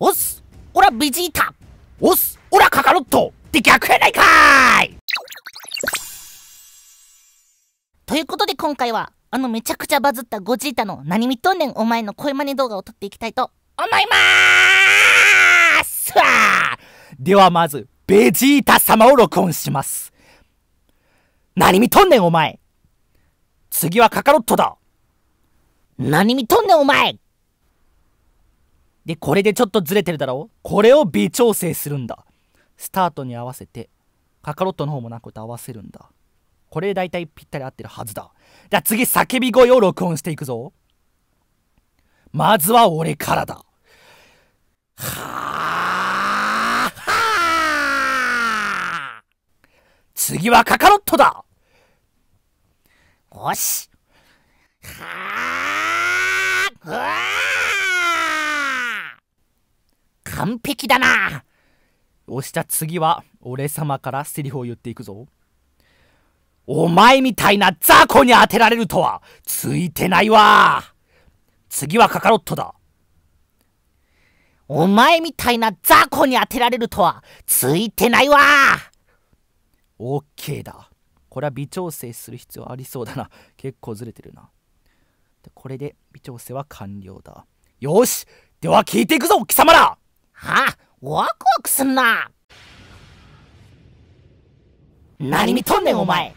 おっすオラベジータおっすオラカカロットって逆やないかいということで今回はあのめちゃくちゃバズったゴジータの何見とんねんお前の声真似動画を撮っていきたいと思いまーすではまずベジータ様を録音します何見とんねんお前次はカカロットだ何見とんねんお前で、これでちょっとずれてるだろうこれを微調整するんだ。スタートに合わせて、カカロットの方もなくと合わせるんだ。これで大体ぴったり合ってるはずだ。じゃあ次、叫び声を録音していくぞ。まずは俺からだ。はぁはぁ次はカカロットだよし完璧だなおした次は俺様からセリフを言っていくぞお前みたいな雑魚に当てられるとはついてないわ次はカカロットだお前みたいな雑魚に当てられるとはついてないわオッケーだこれは微調整する必要ありそうだな結構ずれてるなこれで微調整は完了だよしでは聞いていくぞ貴様らはあワクワクすんな何見とんねんお前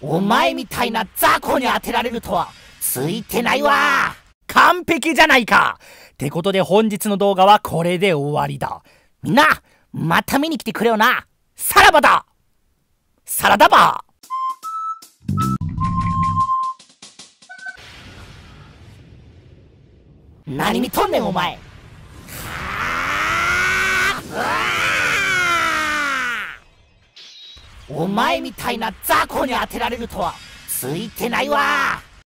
お前みたいな雑魚に当てられるとはついてないわ完璧じゃないかってことで本日の動画はこれで終わりだみんなまた見に来てくれよなさらばだサラダバー何見とんねんお前お前みたいな雑魚に当てられるとはついてないわ